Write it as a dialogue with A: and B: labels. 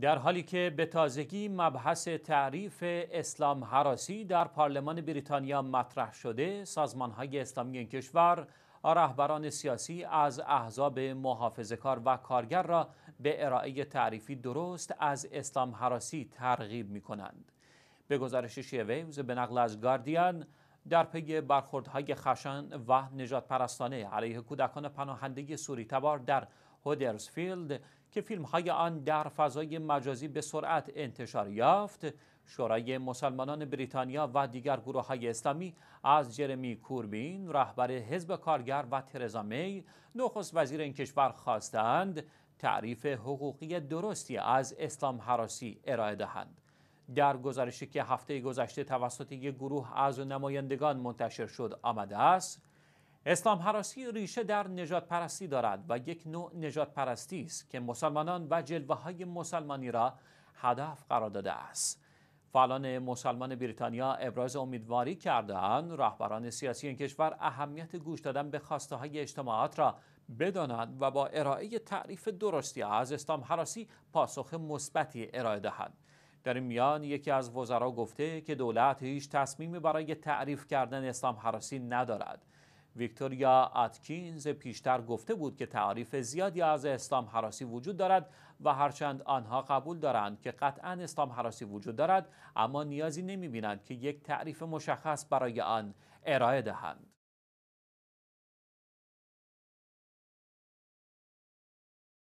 A: در حالی که به تازگی مبحث تعریف اسلام حراسی در پارلمان بریتانیا مطرح شده سازمانهای اسلامی این کشور رهبران سیاسی از احزاب محافظه کار و کارگر را به ارائه تعریفی درست از اسلام حراسی ترغیب می کنند. به گزارش شیویوز به نقل از گاردین در پی برخوردهای خشن و نجات پرستانه علیه کودکان پناهنده سوری تبار در هودرسفیلد که فیلم های آن در فضای مجازی به سرعت انتشار یافت شورای مسلمانان بریتانیا و دیگر گروه های اسلامی از جرمی کوربین رهبر حزب کارگر و ترزا می نخست وزیر این کشور خواستند تعریف حقوقی درستی از اسلام حراسی ارائه دهند در گزارشی که هفته گذشته توسط یک گروه از نمایندگان منتشر شد آمده است اسلام حراسی ریشه در نجات پرستی دارد و یک نوع نجات پرستی است که مسلمانان و جلوه های مسلمانی را هدف قرار داده است. فعالان مسلمان بریتانیا ابراز امیدواری کردهاند رهبران سیاسی این کشور اهمیت گوش دادن به خواسته های اجتماعات را بدانند و با ارائه تعریف درستی از اسلام حراسی پاسخ مثبتی ارائه دهند. در این میان یکی از وزرا گفته که دولت هیچ تصمیمی برای تعریف کردن اسلام حراسی ندارد. ویکتوریا آتکینز پیشتر گفته بود که تعریف زیادی از اسلام حراسی وجود دارد و هرچند آنها قبول دارند که قطعا اسلام حراسی وجود دارد اما نیازی نمی بینند که یک تعریف مشخص برای آن ارائه دهند.